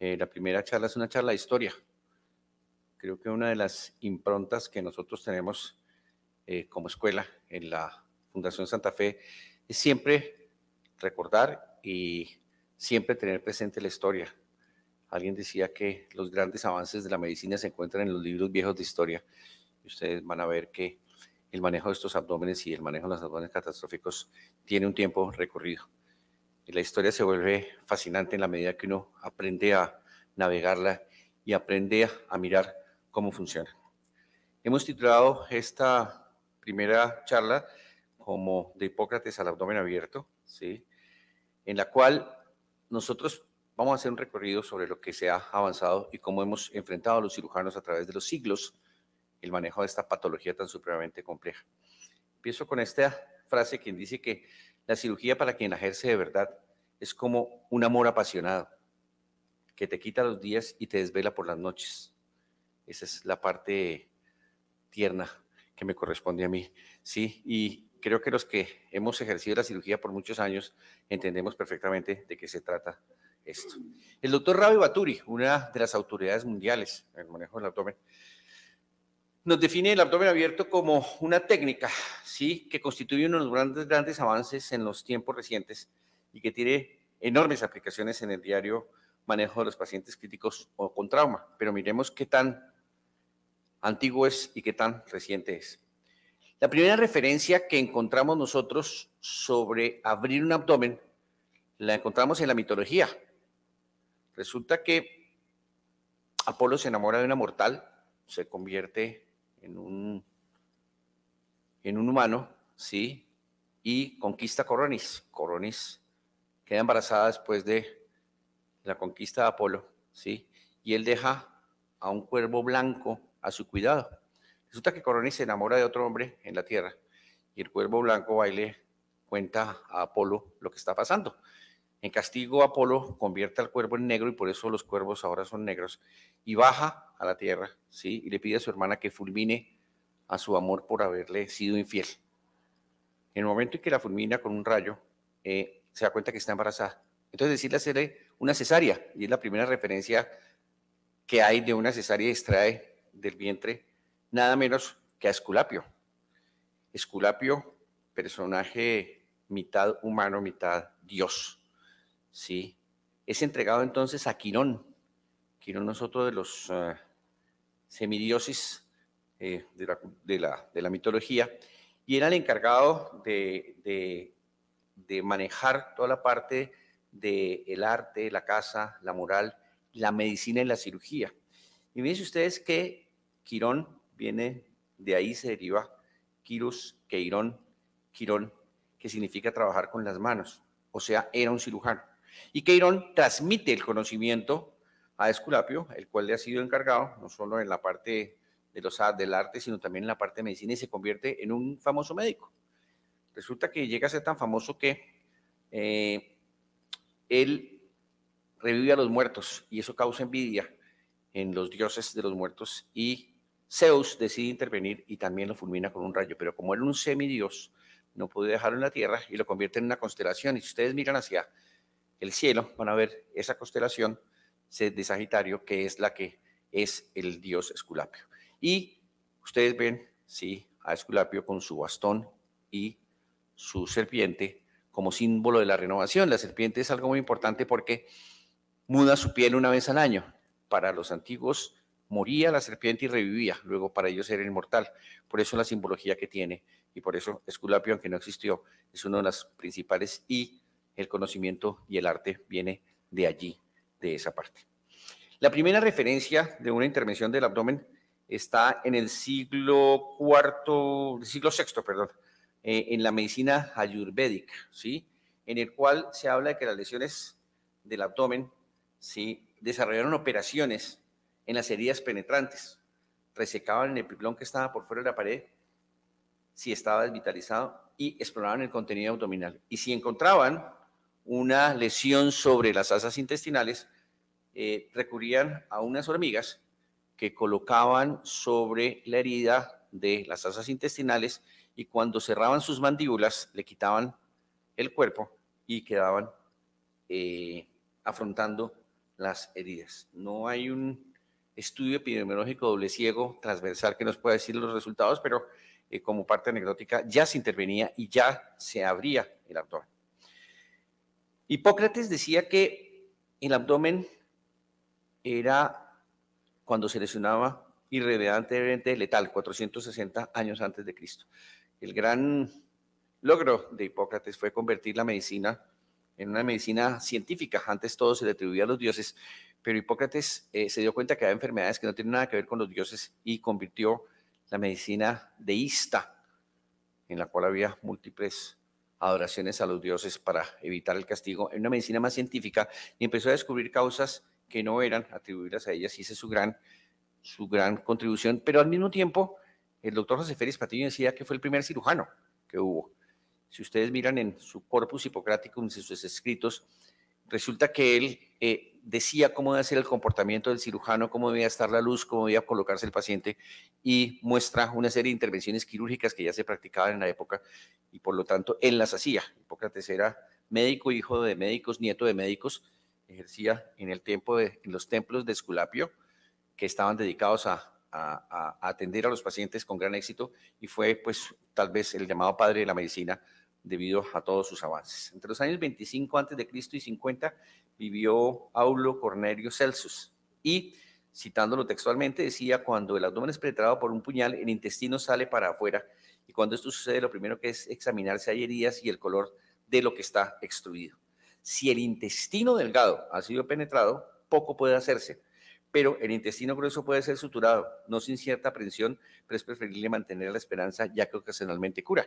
Eh, la primera charla es una charla de historia. Creo que una de las improntas que nosotros tenemos eh, como escuela en la Fundación Santa Fe es siempre recordar y siempre tener presente la historia. Alguien decía que los grandes avances de la medicina se encuentran en los libros viejos de historia. ustedes van a ver que el manejo de estos abdómenes y el manejo de los abdómenes catastróficos tiene un tiempo recorrido la historia se vuelve fascinante en la medida que uno aprende a navegarla y aprende a mirar cómo funciona. Hemos titulado esta primera charla como de Hipócrates al abdomen abierto, ¿sí? en la cual nosotros vamos a hacer un recorrido sobre lo que se ha avanzado y cómo hemos enfrentado a los cirujanos a través de los siglos el manejo de esta patología tan supremamente compleja. Empiezo con esta frase quien dice que la cirugía para quien la ejerce de verdad es como un amor apasionado que te quita los días y te desvela por las noches. Esa es la parte tierna que me corresponde a mí. Sí, y creo que los que hemos ejercido la cirugía por muchos años entendemos perfectamente de qué se trata esto. El doctor Ravi Baturi, una de las autoridades mundiales en el manejo del abdomen, nos define el abdomen abierto como una técnica, ¿sí? Que constituye uno de los grandes, grandes avances en los tiempos recientes y que tiene enormes aplicaciones en el diario manejo de los pacientes críticos o con trauma. Pero miremos qué tan antiguo es y qué tan reciente es. La primera referencia que encontramos nosotros sobre abrir un abdomen la encontramos en la mitología. Resulta que Apolo se enamora de una mortal, se convierte en un, humano, ¿sí? Y conquista a Coronis. Coronis queda embarazada después de la conquista de Apolo, ¿sí? Y él deja a un cuervo blanco a su cuidado. Resulta que Coronis se enamora de otro hombre en la tierra y el cuervo blanco va y le cuenta a Apolo lo que está pasando. En castigo, Apolo convierte al cuervo en negro y por eso los cuervos ahora son negros. Y baja a la tierra, ¿sí? Y le pide a su hermana que fulmine a su amor por haberle sido infiel. En el momento en que la fulmina con un rayo, eh, se da cuenta que está embarazada. Entonces decirle hacerle una cesárea, y es la primera referencia que hay de una cesárea extrae del vientre nada menos que a Esculapio. Esculapio, personaje mitad humano, mitad dios ¿sí? Es entregado entonces a Quirón. Quirón es otro de los uh, de, la, mitología y era el encargado de, manejar toda la parte del arte, la casa, la moral, la medicina y la cirugía. Y miren ustedes que Quirón viene, de ahí se deriva Quirus, queirón, Quirón, que significa trabajar con las manos. O sea, era un cirujano. Y que transmite el conocimiento a Esculapio, el cual le ha sido encargado no solo en la parte de los, del arte, sino también en la parte de medicina y se convierte en un famoso médico. Resulta que llega a ser tan famoso que eh, él revive a los muertos y eso causa envidia en los dioses de los muertos y Zeus decide intervenir y también lo fulmina con un rayo, pero como era un semidios, no puede dejarlo en la tierra y lo convierte en una constelación. Y si ustedes miran hacia el cielo, van a ver esa constelación de Sagitario, que es la que es el dios Esculapio. Y ustedes ven, sí, a Esculapio con su bastón y su serpiente como símbolo de la renovación. La serpiente es algo muy importante porque muda su piel una vez al año. Para los antiguos moría la serpiente y revivía, luego para ellos era inmortal. Por eso la simbología que tiene y por eso Esculapio, aunque no existió, es una de las principales y el conocimiento y el arte viene de allí, de esa parte. La primera referencia de una intervención del abdomen está en el siglo cuarto, siglo sexto, perdón, eh, en la medicina ayurvédica, ¿sí? En el cual se habla de que las lesiones del abdomen, ¿sí? Desarrollaron operaciones en las heridas penetrantes, resecaban el piplón que estaba por fuera de la pared, si estaba desvitalizado, y exploraban el contenido abdominal. Y si encontraban una lesión sobre las asas intestinales, eh, recurrían a unas hormigas que colocaban sobre la herida de las asas intestinales y cuando cerraban sus mandíbulas le quitaban el cuerpo y quedaban eh, afrontando las heridas. No hay un estudio epidemiológico doble ciego transversal que nos pueda decir los resultados, pero eh, como parte anecdótica ya se intervenía y ya se abría el abdomen. Hipócrates decía que el abdomen era, cuando se lesionaba, irremediablemente letal, 460 años antes de Cristo. El gran logro de Hipócrates fue convertir la medicina en una medicina científica. Antes todo se le atribuía a los dioses, pero Hipócrates eh, se dio cuenta que había enfermedades que no tienen nada que ver con los dioses y convirtió la medicina deísta, en la cual había múltiples adoraciones a los dioses para evitar el castigo en una medicina más científica y empezó a descubrir causas que no eran atribuidas a ellas. Hice su gran, su gran contribución, pero al mismo tiempo el doctor José Félix Patiño decía que fue el primer cirujano que hubo. Si ustedes miran en su corpus hipocrático, en sus escritos, resulta que él eh, decía cómo debe ser el comportamiento del cirujano, cómo debía estar la luz, cómo debía colocarse el paciente y muestra una serie de intervenciones quirúrgicas que ya se practicaban en la época y por lo tanto él las hacía. Hipócrates era médico, hijo de médicos, nieto de médicos, ejercía en el tiempo de los templos de Esculapio que estaban dedicados a atender a los pacientes con gran éxito y fue pues tal vez el llamado padre de la medicina debido a todos sus avances. Entre los años 25 a.C. y 50 vivió Aulo Cornelio Celsus y, citándolo textualmente, decía, cuando el abdomen es penetrado por un puñal, el intestino sale para afuera y cuando esto sucede, lo primero que es examinar si hay heridas y el color de lo que está extruido. Si el intestino delgado ha sido penetrado, poco puede hacerse, pero el intestino grueso puede ser suturado, no sin cierta aprensión, pero es preferible mantener la esperanza ya que ocasionalmente cura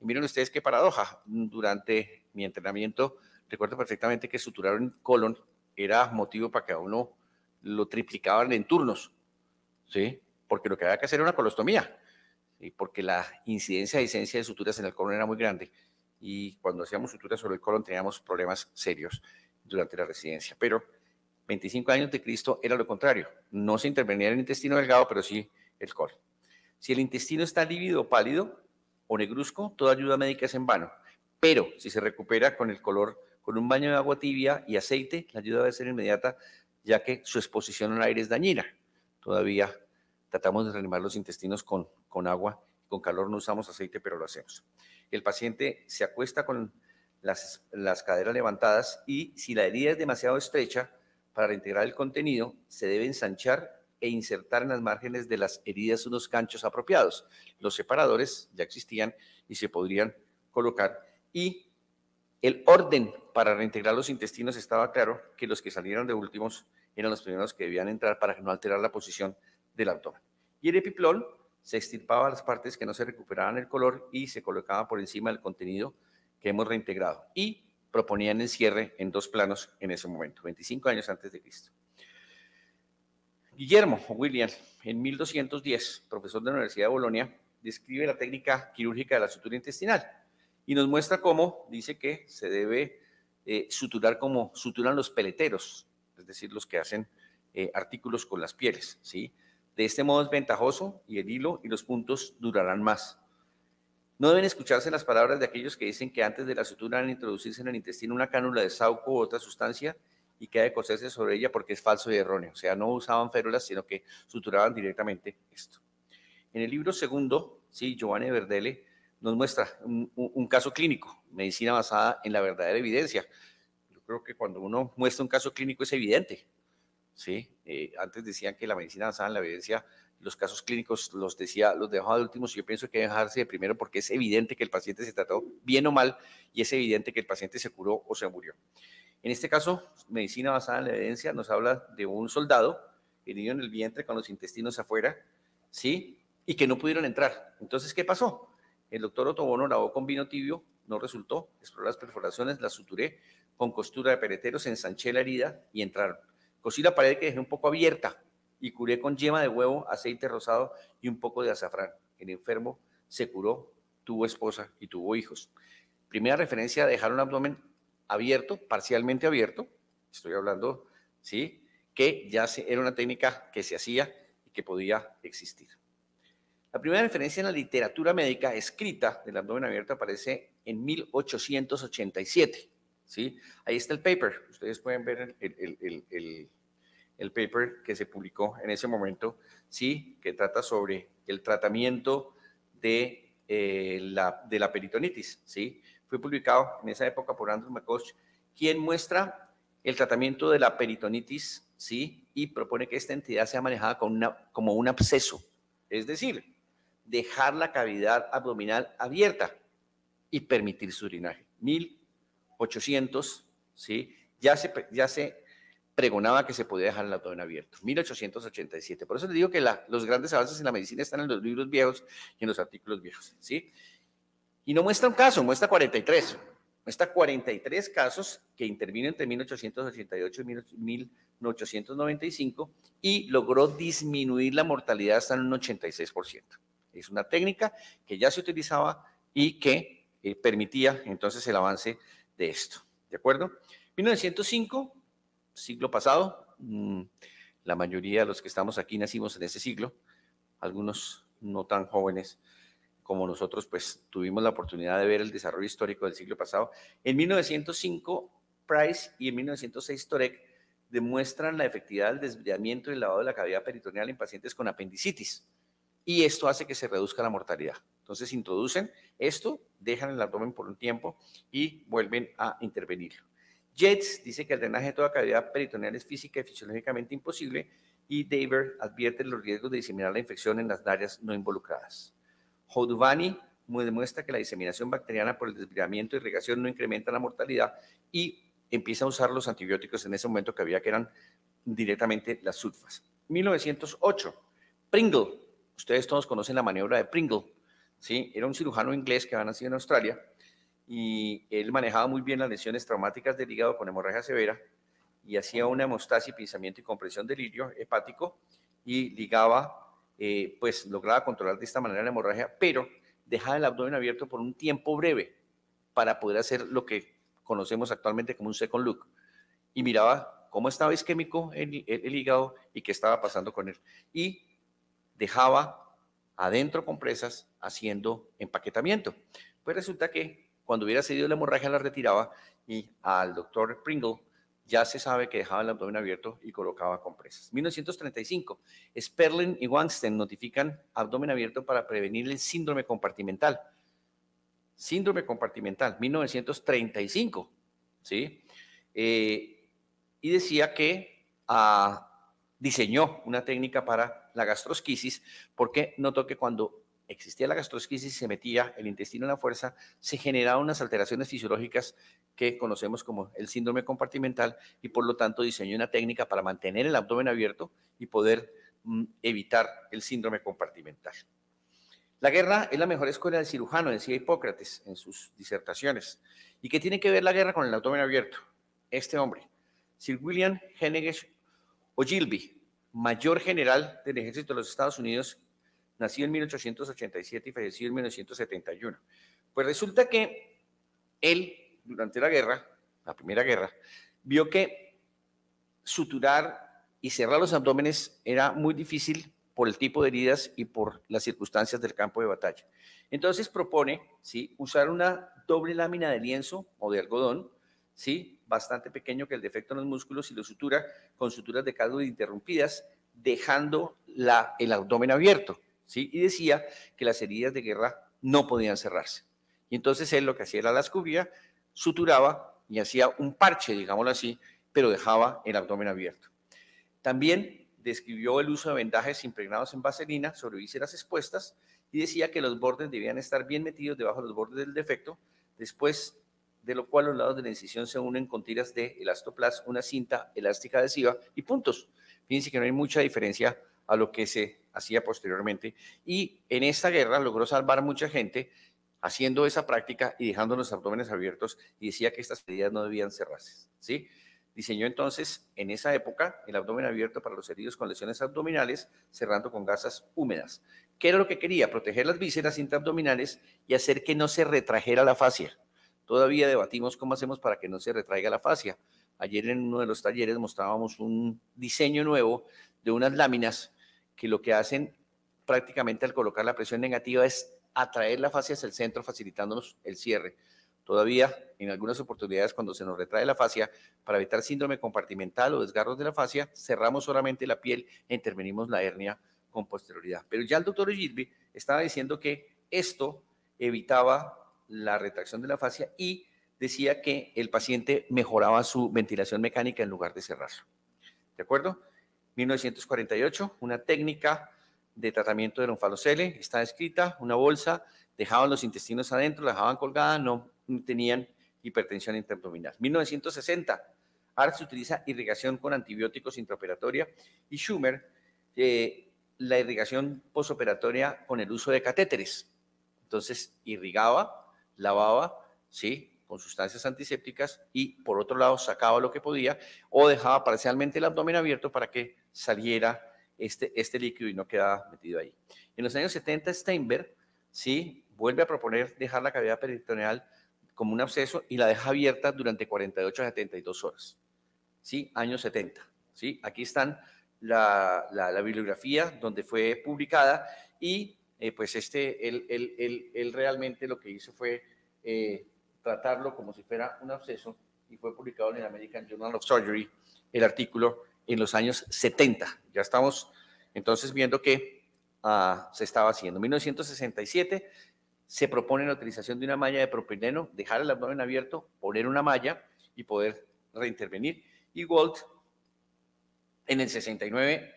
miren ustedes qué paradoja. Durante mi entrenamiento, recuerdo perfectamente que suturar un colon era motivo para que a uno lo triplicaban en turnos, ¿sí? Porque lo que había que hacer era una colostomía, y porque la incidencia de esencia de suturas en el colon era muy grande. Y cuando hacíamos suturas sobre el colon teníamos problemas serios durante la residencia. Pero 25 años de Cristo era lo contrario. No se intervenía en el intestino delgado, pero sí el colon. Si el intestino está lívido o pálido, o negruzco, toda ayuda médica es en vano. Pero si se recupera con el color, con un baño de agua tibia y aceite, la ayuda debe ser inmediata, ya que su exposición al aire es dañina. Todavía tratamos de reanimar los intestinos con, con agua, con calor no usamos aceite, pero lo hacemos. El paciente se acuesta con las, las caderas levantadas y si la herida es demasiado estrecha, para reintegrar el contenido, se debe ensanchar e insertar en las márgenes de las heridas unos ganchos apropiados. Los separadores ya existían y se podrían colocar. Y el orden para reintegrar los intestinos estaba claro que los que salieron de últimos eran los primeros que debían entrar para no alterar la posición del abdomen. Y el epiplol se extirpaba las partes que no se recuperaban el color y se colocaba por encima del contenido que hemos reintegrado. Y proponían el cierre en dos planos en ese momento, 25 años antes de Cristo. Guillermo William, en 1210, profesor de la Universidad de Bolonia, describe la técnica quirúrgica de la sutura intestinal y nos muestra cómo dice que se debe eh, suturar como suturan los peleteros, es decir, los que hacen eh, artículos con las pieles, ¿sí? De este modo es ventajoso y el hilo y los puntos durarán más. No deben escucharse las palabras de aquellos que dicen que antes de la sutura han introducirse en el intestino una cánula de saúco u otra sustancia y queda de coserse sobre ella porque es falso y erróneo. O sea, no usaban férulas, sino que suturaban directamente esto. En el libro segundo, sí, Giovanni Verdele nos muestra un, caso clínico, medicina basada en la verdadera evidencia. Yo creo que cuando uno muestra un caso clínico es evidente, ¿sí? Eh, antes decían que la medicina basada en la evidencia, los casos clínicos los decía, los dejaba de últimos, yo pienso que hay que dejarse de primero porque es evidente que el paciente se trató bien o mal y es evidente que el paciente se curó o se murió. En este caso, medicina basada en la evidencia nos habla de un soldado herido en el vientre con los intestinos afuera, ¿sí? Y que no pudieron entrar. Entonces, ¿qué pasó? El doctor Otobono lavó con vino tibio, no resultó, exploró las perforaciones, las suturé con costura de pereteros, ensanché la herida y entraron. Cosí la pared que dejé un poco abierta y curé con yema de huevo, aceite rosado y un poco de azafrán. El enfermo se curó, tuvo esposa y tuvo hijos. Primera referencia, dejar un abdomen abierto, parcialmente abierto, estoy hablando, ¿sí? Que ya era una técnica que se hacía y que podía existir. La primera referencia en la literatura médica escrita del abdomen abierto aparece en 1887, ¿sí? Ahí está el paper, ustedes pueden ver el, el, paper que se publicó en ese momento, ¿sí? Que trata sobre el tratamiento de, eh, la, de la peritonitis, ¿sí? fue publicado en esa época por Andrew McCosh, quien muestra el tratamiento de la peritonitis, ¿sí? Y propone que esta entidad sea manejada como un absceso, es decir, dejar la cavidad abdominal abierta y permitir su drenaje. 1800, ¿sí? Ya se, pregonaba que se podía dejar el abdomen abierto. 1887. Por eso le digo que los grandes avances en la medicina están en los libros viejos y en los artículos viejos, ¿sí? Y no muestra un caso, muestra 43. Muestra 43 casos que intervino entre 1888 y 1895 y logró disminuir la mortalidad hasta un 86%. Es una técnica que ya se utilizaba y que eh, permitía entonces el avance de esto. ¿De acuerdo? 1905, siglo pasado, mm, la mayoría de los que estamos aquí nacimos en ese siglo, algunos no tan jóvenes como nosotros pues tuvimos la oportunidad de ver el desarrollo histórico del siglo pasado. En 1905, Price y en 1906, Torek demuestran la efectividad del desviamiento y lavado de la cavidad peritoneal en pacientes con apendicitis. Y esto hace que se reduzca la mortalidad. Entonces introducen esto, dejan el abdomen por un tiempo y vuelven a intervenirlo. Yates dice que el drenaje de toda cavidad peritoneal es física y fisiológicamente imposible y Daver advierte los riesgos de diseminar la infección en las áreas no involucradas. Houdvani demuestra que la diseminación bacteriana por el desviamiento y irrigación no incrementa la mortalidad y empieza a usar los antibióticos en ese momento que había que eran directamente las sulfas. 1908, Pringle, ustedes todos conocen la maniobra de Pringle, ¿sí? era un cirujano inglés que había nacido en Australia y él manejaba muy bien las lesiones traumáticas del hígado con hemorragia severa y hacía una hemostasis, pinzamiento y compresión del hilio hepático y ligaba eh, pues lograba controlar de esta manera la hemorragia, pero dejaba el abdomen abierto por un tiempo breve para poder hacer lo que conocemos actualmente como un second look. Y miraba cómo estaba isquémico el, el, hígado y qué estaba pasando con él. Y dejaba adentro compresas haciendo empaquetamiento. Pues resulta que cuando hubiera cedido la hemorragia la retiraba y al doctor Pringle ya se sabe que dejaba el abdomen abierto y colocaba compresas. 1935, Sperling y Wangsten notifican abdomen abierto para prevenir el síndrome compartimental. Síndrome compartimental, 1935, ¿sí? Eh, y decía que ah, diseñó una técnica para la gastrosquisis porque notó que cuando existía la gastrosquisis se metía el intestino en la fuerza, se generaban unas alteraciones fisiológicas que conocemos como el síndrome compartimental y por lo tanto diseñó una técnica para mantener el abdomen abierto y poder mm, evitar el síndrome compartimental. La guerra es la mejor escuela del cirujano, decía Hipócrates en sus disertaciones. ¿Y qué tiene que ver la guerra con el abdomen abierto? Este hombre, Sir William Henneges O'Gilby, mayor general del ejército de los Estados Unidos Nació en 1887 y falleció en 1971. Pues resulta que él, durante la guerra, la primera guerra, vio que suturar y cerrar los abdómenes era muy difícil por el tipo de heridas y por las circunstancias del campo de batalla. Entonces propone ¿sí? usar una doble lámina de lienzo o de algodón, ¿sí? bastante pequeño que el defecto en los músculos y lo sutura con suturas de caldo interrumpidas, dejando la, el abdomen abierto. Y decía que las heridas de guerra no podían cerrarse. Y entonces él lo que hacía era las cubría, suturaba y hacía un parche, digámoslo así, pero dejaba el abdomen abierto. También describió el uso de vendajes impregnados en vaselina sobre vísceras expuestas y decía que los bordes debían estar bien metidos debajo de los bordes del defecto, después de lo cual los lados de la incisión se unen con tiras de elastoplast, una cinta elástica adhesiva y puntos. Fíjense que no hay mucha diferencia a lo que se hacía posteriormente. Y en esta guerra logró salvar mucha gente haciendo esa práctica y dejando los abdómenes abiertos y decía que estas heridas no debían cerrarse. ¿sí? Diseñó entonces en esa época el abdomen abierto para los heridos con lesiones abdominales, cerrando con gasas húmedas. ¿Qué era lo que quería? Proteger las vísceras intraabdominales y hacer que no se retrajera la fascia. Todavía debatimos cómo hacemos para que no se retraiga la fascia. Ayer en uno de los talleres mostrábamos un diseño nuevo de unas láminas que lo que hacen prácticamente al colocar la presión negativa es atraer la fascia hacia el centro, facilitándonos el cierre. Todavía, en algunas oportunidades, cuando se nos retrae la fascia, para evitar síndrome compartimental o desgarros de la fascia, cerramos solamente la piel e intervenimos la hernia con posterioridad. Pero ya el doctor Gilby estaba diciendo que esto evitaba la retracción de la fascia y decía que el paciente mejoraba su ventilación mecánica en lugar de cerrar. ¿De acuerdo? 1948, una técnica de tratamiento de onfalocele, está escrita, una bolsa, dejaban los intestinos adentro, la dejaban colgada, no tenían hipertensión interabdominal. 1960, ahora se utiliza irrigación con antibióticos intraoperatoria y Schumer, eh, la irrigación posoperatoria con el uso de catéteres. Entonces, irrigaba, lavaba, ¿sí? Con sustancias antisépticas y por otro lado sacaba lo que podía o dejaba parcialmente el abdomen abierto para que saliera este, este líquido y no quedaba metido ahí. En los años 70, Steinberg, ¿sí? Vuelve a proponer dejar la cavidad peritoneal como un absceso y la deja abierta durante 48 a 72 horas, ¿sí? Años 70, ¿sí? Aquí están la, bibliografía donde fue publicada y eh, pues este, él, realmente lo que hizo fue eh, tratarlo como si fuera un absceso y fue publicado en el American Journal of Surgery el artículo en los años 70. Ya estamos entonces viendo que ah, se estaba haciendo. En 1967 se propone la utilización de una malla de propileno, dejar el abdomen abierto, poner una malla y poder reintervenir. Y Walt en el 69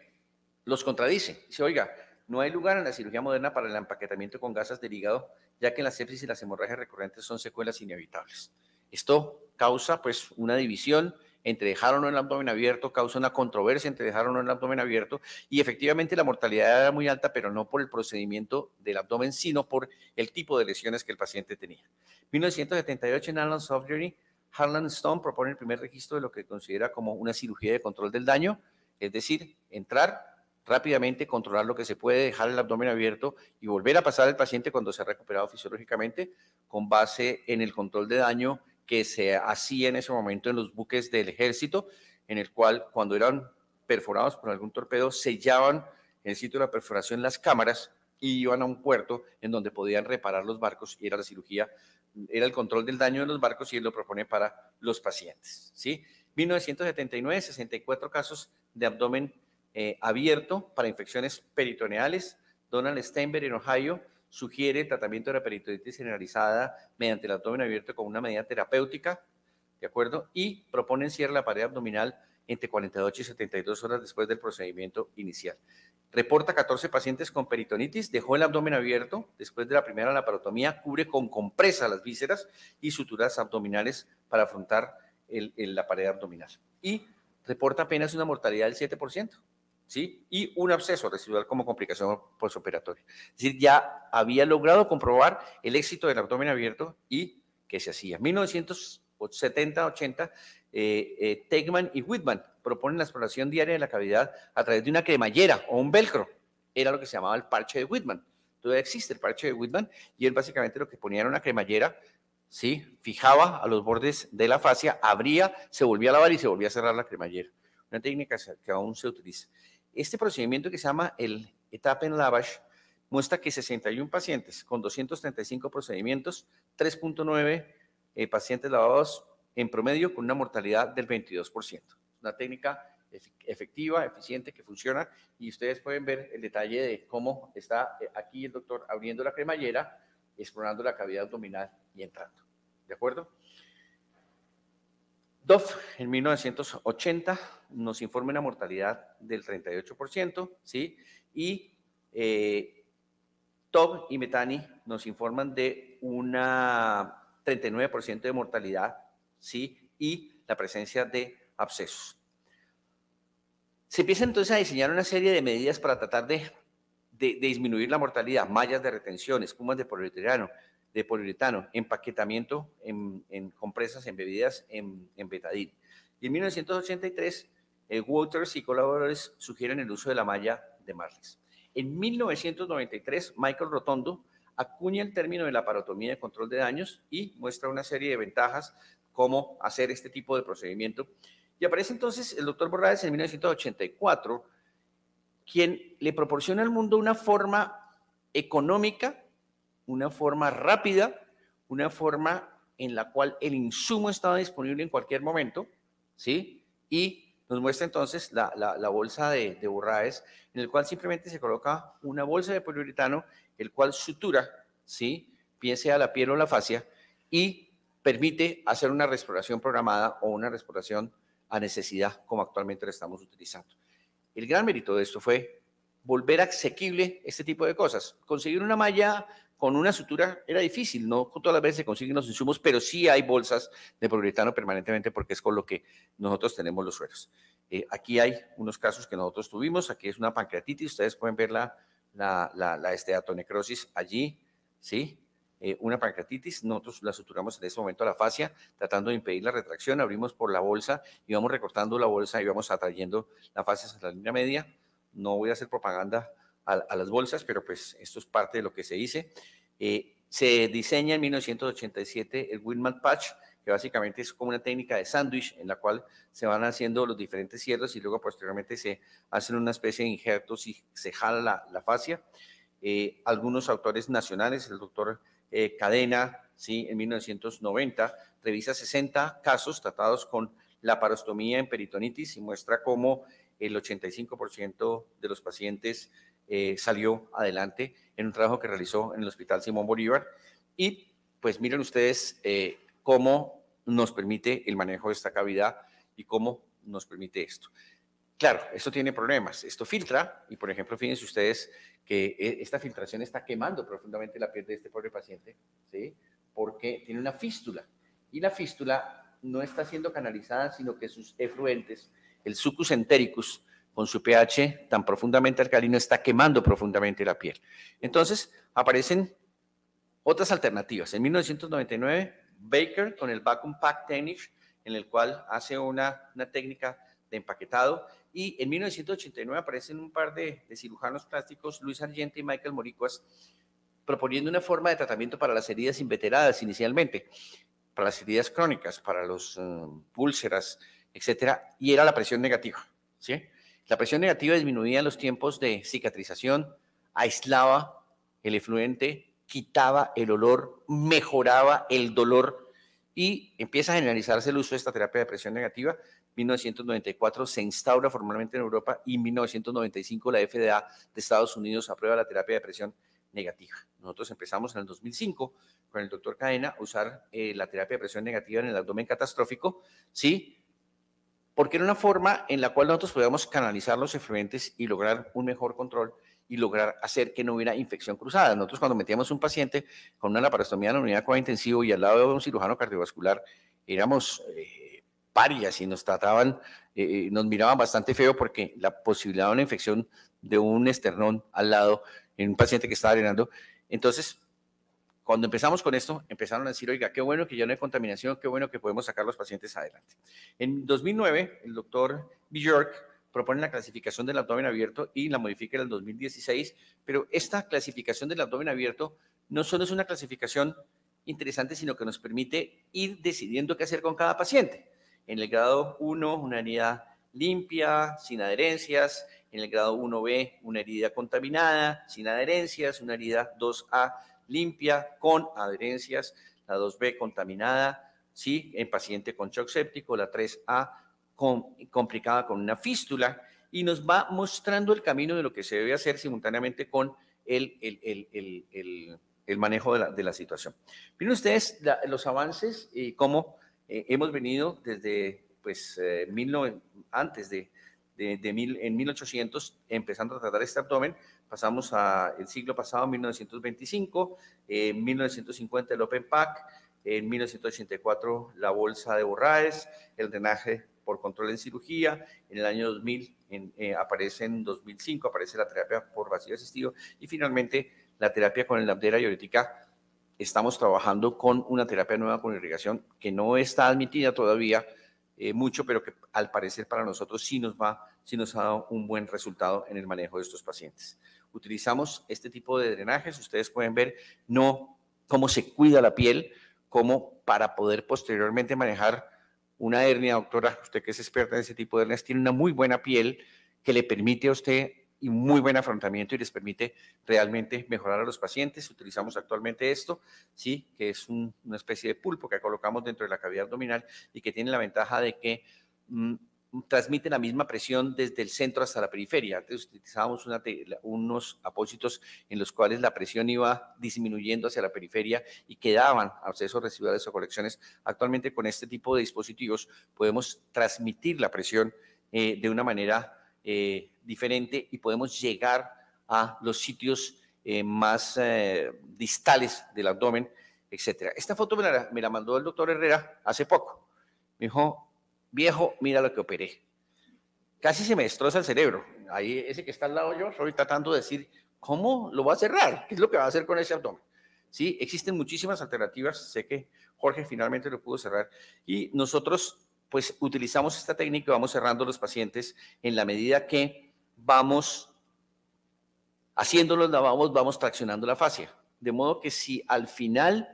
los contradice. Dice, oiga, no hay lugar en la cirugía moderna para el empaquetamiento con gasas del hígado, ya que la sepsis y las hemorragias recurrentes son secuelas inevitables. Esto causa pues una división entre dejar o no el abdomen abierto, causa una controversia entre dejar o no el abdomen abierto, y efectivamente la mortalidad era muy alta, pero no por el procedimiento del abdomen, sino por el tipo de lesiones que el paciente tenía. 1978 en Allen Surgery, Harlan Stone propone el primer registro de lo que considera como una cirugía de control del daño, es decir, entrar rápidamente, controlar lo que se puede, dejar el abdomen abierto y volver a pasar al paciente cuando se ha recuperado fisiológicamente con base en el control de daño que se hacía en ese momento en los buques del ejército, en el cual cuando eran perforados por algún torpedo, sellaban en el sitio de la perforación las cámaras y iban a un puerto en donde podían reparar los barcos y era la cirugía, era el control del daño de los barcos y él lo propone para los pacientes. ¿sí? 1979, 64 casos de abdomen eh, abierto para infecciones peritoneales. Donald Steinberg en Ohio sugiere tratamiento de la peritonitis generalizada mediante el abdomen abierto con una medida terapéutica, ¿de acuerdo? Y proponen cierre la pared abdominal entre 48 y 72 horas después del procedimiento inicial. Reporta 14 pacientes con peritonitis, dejó el abdomen abierto después de la primera laparotomía, cubre con compresa las vísceras y suturas abdominales para afrontar la pared abdominal. Y reporta apenas una mortalidad del 7%. Y un absceso residual como complicación postoperatoria. Es decir, ya había logrado comprobar el éxito del abdomen abierto y que se hacía. 1970-80, eh, eh, Tegman y Whitman proponen la exploración diaria de la cavidad a través de una cremallera o un velcro. Era lo que se llamaba el parche de Whitman. Todavía existe el parche de Whitman y él básicamente lo que ponía era una cremallera ¿sí? fijaba a los bordes de la fascia, abría, se volvía a lavar y se volvía a cerrar la cremallera. Una técnica que aún se utiliza. Este procedimiento que se llama el etapa en lavage muestra que 61 pacientes con 235 procedimientos, 3.9 eh, pacientes lavados en promedio con una mortalidad del 22%. Una técnica efectiva, eficiente, que funciona y ustedes pueden ver el detalle de cómo está eh, aquí el doctor abriendo la cremallera, explorando la cavidad abdominal y entrando. ¿De acuerdo? DOF en 1980 nos informa una mortalidad del 38%, ¿sí? Y eh, TOB y Metani nos informan de una 39% de mortalidad, ¿sí? Y la presencia de abscesos. Se empieza entonces a diseñar una serie de medidas para tratar de, disminuir la mortalidad, mallas de retención, espumas de poliuretano, de poliuretano, empaquetamiento en, compresas, en en, en betadil. Y en 1983, eh, Waters y colaboradores sugieren el uso de la malla de Marlis. En 1993, Michael Rotondo acuña el término de la parotomía de control de daños y muestra una serie de ventajas cómo hacer este tipo de procedimiento. Y aparece entonces el doctor Borrades en 1984, quien le proporciona al mundo una forma económica una forma rápida, una forma en la cual el insumo estaba disponible en cualquier momento, ¿sí? Y nos muestra entonces la, bolsa de, de en el cual simplemente se coloca una bolsa de poliuretano, el cual sutura, ¿sí? piense a la piel o la fascia, y permite hacer una respiración programada o una respiración a necesidad, como actualmente la estamos utilizando. El gran mérito de esto fue volver asequible este tipo de cosas. Conseguir una malla con una sutura era difícil, no todas las veces se consiguen los insumos, pero sí hay bolsas de poliuretano permanentemente porque es con lo que nosotros tenemos los sueros. Eh, aquí hay unos casos que nosotros tuvimos, aquí es una pancreatitis, ustedes pueden ver la, la, la, esteatonecrosis allí, ¿sí? Eh, una pancreatitis, nosotros la suturamos en ese momento a la fascia, tratando de impedir la retracción, abrimos por la bolsa, y vamos recortando la bolsa y vamos atrayendo la fascia a la línea media. No voy a hacer propaganda a, las bolsas, pero pues esto es parte de lo que se dice. Eh, se diseña en 1987 el Winman Patch, que básicamente es como una técnica de sándwich en la cual se van haciendo los diferentes cierres y luego posteriormente se hacen una especie de injertos y se jala la, fascia. Eh, algunos autores nacionales, el doctor eh, Cadena, ¿sí? en 1990, revisa 60 casos tratados con la parostomía en peritonitis y muestra cómo el 85% de los pacientes eh, salió adelante en un trabajo que realizó en el Hospital Simón Bolívar. Y pues miren ustedes eh, cómo nos permite el manejo de esta cavidad y cómo nos permite esto. Claro, esto tiene problemas. Esto filtra, y por ejemplo, fíjense ustedes que eh, esta filtración está quemando profundamente la piel de este pobre paciente, ¿sí? Porque tiene una fístula. Y la fístula no está siendo canalizada, sino que sus efluentes, el sucus entericus, con su pH tan profundamente alcalino está quemando profundamente la piel. Entonces, aparecen otras alternativas. En 1999, Baker con el Vacuum Pack Technique, en el cual hace una, técnica de empaquetado. Y en 1989 aparecen un par de, cirujanos plásticos, Luis Argente y Michael Moricuas, proponiendo una forma de tratamiento para las heridas inveteradas inicialmente, para las heridas crónicas, para los eh, úlceras, etcétera, y era la presión negativa, ¿sí? La presión negativa disminuía los tiempos de cicatrización, aislaba el efluente, quitaba el olor, mejoraba el dolor y empieza a generalizarse el uso de esta terapia de presión negativa. 1994 se instaura formalmente en Europa y en 1995 la FDA de Estados Unidos aprueba la terapia de presión negativa. Nosotros empezamos en el 2005 con el doctor Cadena a usar eh, la terapia de presión negativa en el abdomen catastrófico, ¿sí? porque era una forma en la cual nosotros podíamos canalizar los efluentes y lograr un mejor control y lograr hacer que no hubiera infección cruzada. Nosotros cuando metíamos un paciente con una laparostomía en la unidad de intensivo y al lado de un cirujano cardiovascular, éramos eh, parias y nos trataban, eh, eh, nos miraban bastante feo porque la posibilidad de una infección de un esternón al lado en un paciente que estaba drenando, entonces cuando empezamos con esto, empezaron a decir, oiga, qué bueno que ya no hay contaminación, qué bueno que podemos sacar los pacientes adelante. En 2009, el doctor Bjork propone la clasificación del abdomen abierto y la modifica en el 2016, pero esta clasificación del abdomen abierto no solo es una clasificación interesante, sino que nos permite ir decidiendo qué hacer con cada paciente. En el grado 1, una herida limpia, sin adherencias. En el grado 1B, una herida contaminada, sin adherencias. Una herida 2A, limpia con adherencias, la 2B contaminada, sí, en paciente con shock séptico, la 3A complicada con una fístula y nos va mostrando el camino de lo que se debe hacer simultáneamente con el, el, manejo de la, de la, situación. Miren ustedes los avances y cómo eh, hemos venido desde pues eh, mil antes de en 1800, empezando a tratar este abdomen, pasamos al siglo pasado, 1925, en 1950 el Open Pack, en 1984 la bolsa de Borraes, el drenaje por control en cirugía, en el año 2000 en, eh, aparece en 2005, aparece la terapia por vacío asistido y finalmente la terapia con el labdera y estamos trabajando con una terapia nueva con irrigación que no está admitida todavía, eh, mucho, pero que al parecer para nosotros sí nos, va, sí nos ha dado un buen resultado en el manejo de estos pacientes. Utilizamos este tipo de drenajes, ustedes pueden ver no cómo se cuida la piel, como para poder posteriormente manejar una hernia, doctora, usted que es experta en ese tipo de hernias, tiene una muy buena piel que le permite a usted y muy buen afrontamiento y les permite realmente mejorar a los pacientes. Utilizamos actualmente esto, sí, que es una especie de pulpo que colocamos dentro de la cavidad abdominal y que tiene la ventaja de que mm, transmite la misma presión desde el centro hasta la periferia. Antes utilizábamos unos apósitos en los cuales la presión iba disminuyendo hacia la periferia y quedaban accesos residuales o colecciones. Actualmente con este tipo de dispositivos podemos transmitir la presión eh, de una manera eh, diferente y podemos llegar a los sitios eh, más eh, distales del abdomen, etcétera. Esta foto me la, me la, mandó el doctor Herrera hace poco. Me dijo, viejo, mira lo que operé. Casi se me destroza el cerebro. Ahí ese que está al lado yo, estoy tratando de decir, ¿cómo lo va a cerrar? ¿Qué es lo que va a hacer con ese abdomen? Sí, existen muchísimas alternativas. Sé que Jorge finalmente lo pudo cerrar. Y nosotros pues utilizamos esta técnica y vamos cerrando los pacientes en la medida que vamos haciéndolos vamos traccionando la fascia. De modo que si al final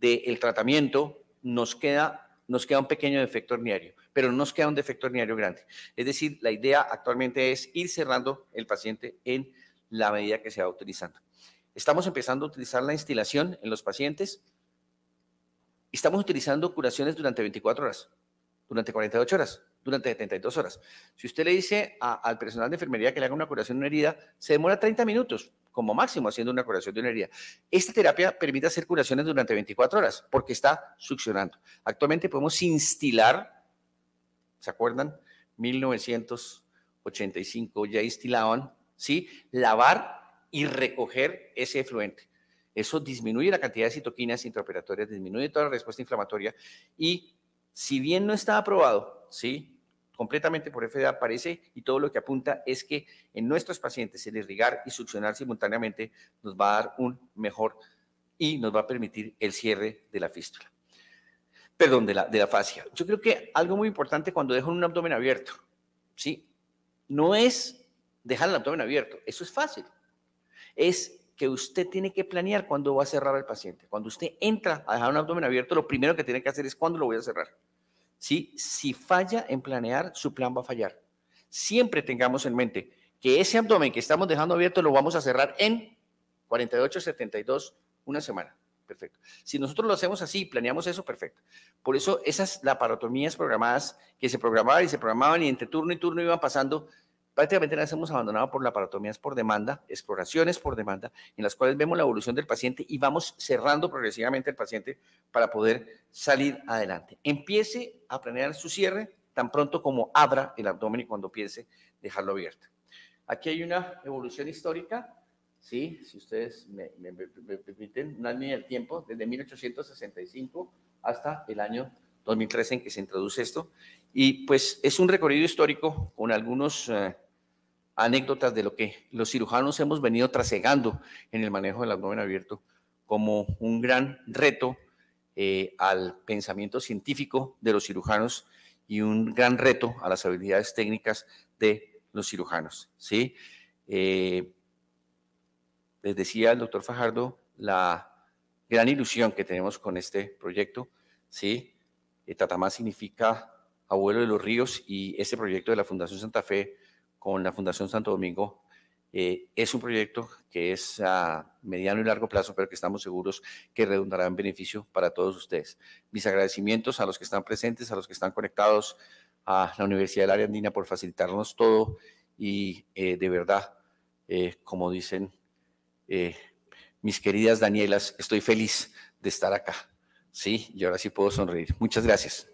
del tratamiento nos queda, nos queda un pequeño defecto herniario, pero no nos queda un defecto herniario grande. Es decir, la idea actualmente es ir cerrando el paciente en la medida que se va utilizando. Estamos empezando a utilizar la instilación en los pacientes. Estamos utilizando curaciones durante 24 horas durante 48 horas, durante 72 horas. Si usted le dice al personal de enfermería que le haga una curación de una herida, se demora 30 minutos como máximo haciendo una curación de una herida. Esta terapia permite hacer curaciones durante 24 horas porque está succionando. Actualmente podemos instilar, ¿se acuerdan? 1985 ya instilaban, ¿sí? Lavar y recoger ese efluente. Eso disminuye la cantidad de citoquinas intraoperatorias, disminuye toda la respuesta inflamatoria y si bien no está aprobado, ¿sí? completamente por FDA aparece y todo lo que apunta es que en nuestros pacientes el irrigar y succionar simultáneamente nos va a dar un mejor y nos va a permitir el cierre de la fístula. Perdón, de la, de la fascia. Yo creo que algo muy importante cuando dejan un abdomen abierto, ¿sí? No es dejar el abdomen abierto, eso es fácil. Es que usted tiene que planear cuándo va a cerrar al paciente. Cuando usted entra a dejar un abdomen abierto, lo primero que tiene que hacer es cuándo lo voy a cerrar. ¿Sí? Si falla en planear, su plan va a fallar. Siempre tengamos en mente que ese abdomen que estamos dejando abierto lo vamos a cerrar en 48, 72, una semana. Perfecto. Si nosotros lo hacemos así, planeamos eso, perfecto. Por eso esas laparotomías programadas que se programaban y se programaban y entre turno y turno iban pasando, prácticamente las hemos abandonado por laparotomías por demanda, exploraciones por demanda, en las cuales vemos la evolución del paciente y vamos cerrando progresivamente el paciente para poder salir adelante. Empiece a planear su cierre tan pronto como abra el abdomen y cuando piense dejarlo abierto. Aquí hay una evolución histórica, ¿sí? si ustedes me, permiten, una línea del tiempo, desde 1865 hasta el año 2013 en que se introduce esto. Y pues es un recorrido histórico con algunos... Eh, anécdotas de lo que los cirujanos hemos venido trasegando en el manejo del abdomen abierto como un gran reto eh, al pensamiento científico de los cirujanos y un gran reto a las habilidades técnicas de los cirujanos. ¿sí? Eh, les decía el doctor Fajardo la gran ilusión que tenemos con este proyecto. ¿sí? Eh, significa abuelo de los ríos y este proyecto de la Fundación Santa Fe con la Fundación Santo Domingo eh, es un proyecto que es a mediano y largo plazo, pero que estamos seguros que redundará en beneficio para todos ustedes. Mis agradecimientos a los que están presentes, a los que están conectados, a la Universidad del Área Andina por facilitarnos todo y eh, de verdad, eh, como dicen mis queridas Danielas, estoy feliz de estar acá. Sí, y ahora sí puedo sonreír. Muchas gracias.